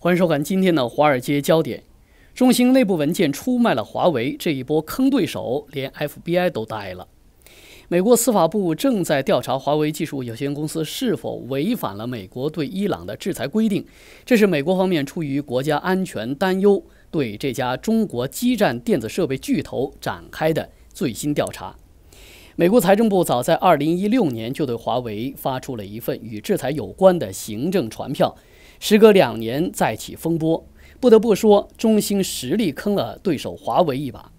欢迎收看今天的《华尔街焦点》。中兴内部文件出卖了华为，这一波坑对手，连 FBI 都呆了。美国司法部正在调查华为技术有限公司是否违反了美国对伊朗的制裁规定。这是美国方面出于国家安全担忧，对这家中国基站电子设备巨头展开的最新调查。美国财政部早在2016年就对华为发出了一份与制裁有关的行政传票。时隔两年再起风波，不得不说，中兴实力坑了对手华为一把。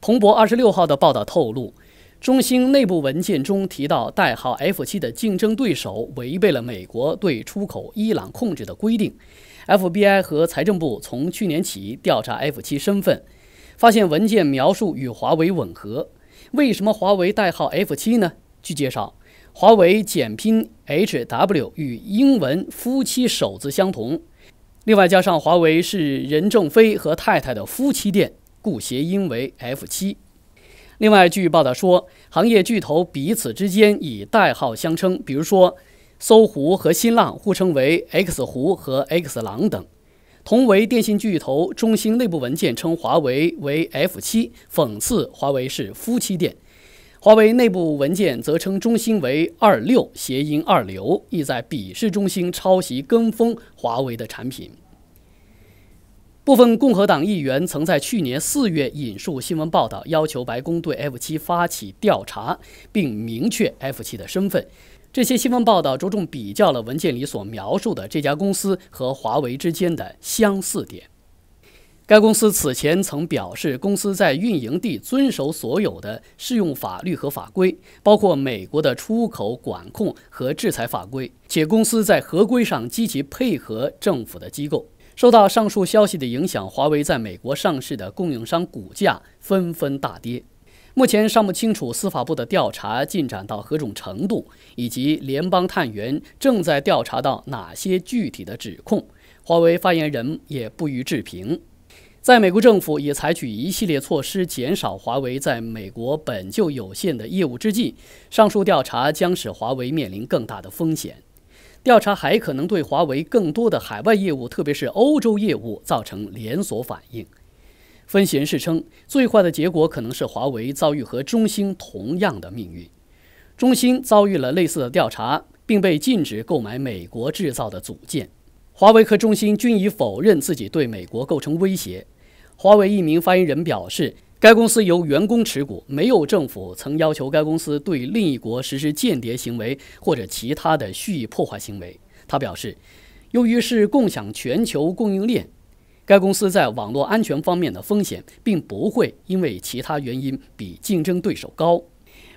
彭博二十六号的报道透露，中兴内部文件中提到代号 F 七的竞争对手违背了美国对出口伊朗控制的规定。FBI 和财政部从去年起调查 F 七身份，发现文件描述与华为吻合。为什么华为代号 F 七呢？据介绍。华为简拼 H W 与英文夫妻首字相同，另外加上华为是任正非和太太的夫妻店，故谐音为 F 七。另外，据报道说，行业巨头彼此之间以代号相称，比如说搜狐和新浪互称为 X 湖和 X 狼等。同为电信巨头，中兴内部文件称华为为 F 七，讽刺华为是夫妻店。华为内部文件则称中兴为“二六”，谐音“二流”，意在鄙视中兴抄袭、跟风华为的产品。部分共和党议员曾在去年四月引述新闻报道，要求白宫对 F7 发起调查，并明确 F7 的身份。这些新闻报道着重比较了文件里所描述的这家公司和华为之间的相似点。该公司此前曾表示，公司在运营地遵守所有的适用法律和法规，包括美国的出口管控和制裁法规，且公司在合规上积极配合政府的机构。受到上述消息的影响，华为在美国上市的供应商股价纷纷大跌。目前尚不清楚司法部的调查进展到何种程度，以及联邦探员正在调查到哪些具体的指控。华为发言人也不予置评。在美国政府也采取一系列措施减少华为在美国本就有限的业务之际，上述调查将使华为面临更大的风险。调查还可能对华为更多的海外业务，特别是欧洲业务造成连锁反应。分析人士称，最坏的结果可能是华为遭遇和中兴同样的命运。中兴遭遇了类似的调查，并被禁止购买美国制造的组件。华为和中兴均已否认自己对美国构成威胁。华为一名发言人表示，该公司由员工持股，没有政府曾要求该公司对另一国实施间谍行为或者其他的蓄意破坏行为。他表示，由于是共享全球供应链，该公司在网络安全方面的风险并不会因为其他原因比竞争对手高。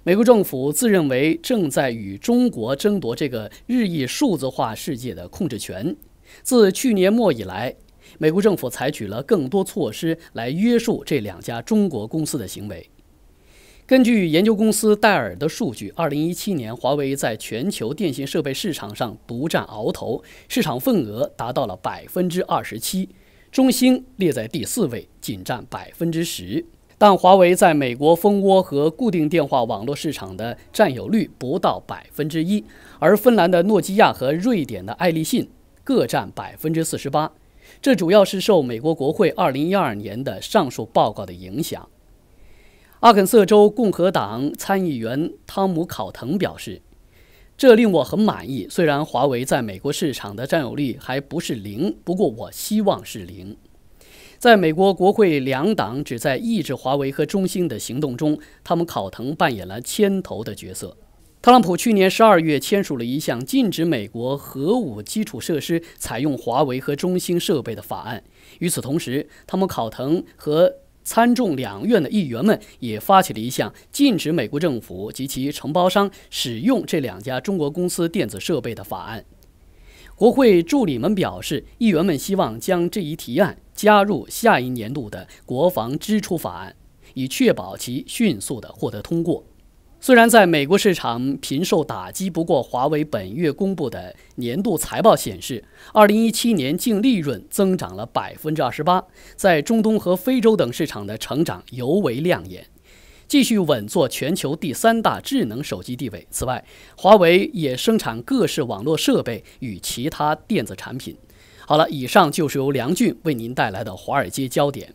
美国政府自认为正在与中国争夺这个日益数字化世界的控制权。自去年末以来。美国政府采取了更多措施来约束这两家中国公司的行为。根据研究公司戴尔的数据，2017年华为在全球电信设备市场上独占鳌头，市场份额达到了百分之二十七，中兴列在第四位，仅占百分之十。但华为在美国蜂窝和固定电话网络市场的占有率不到百分之一，而芬兰的诺基亚和瑞典的爱立信各占百分之四十八。这主要是受美国国会2012年的上述报告的影响。阿肯色州共和党参议员汤姆·考滕表示：“这令我很满意。虽然华为在美国市场的占有率还不是零，不过我希望是零。”在美国国会两党旨在抑制华为和中兴的行动中，他们考腾扮演了牵头的角色。特朗普去年十二月签署了一项禁止美国核武基础设施采用华为和中兴设备的法案。与此同时，汤姆·考滕和参众两院的议员们也发起了一项禁止美国政府及其承包商使用这两家中国公司电子设备的法案。国会助理们表示，议员们希望将这一提案加入下一年度的国防支出法案，以确保其迅速地获得通过。虽然在美国市场频受打击，不过华为本月公布的年度财报显示，2017年净利润增长了百分之二十八，在中东和非洲等市场的成长尤为亮眼，继续稳坐全球第三大智能手机地位。此外，华为也生产各式网络设备与其他电子产品。好了，以上就是由梁俊为您带来的《华尔街焦点》。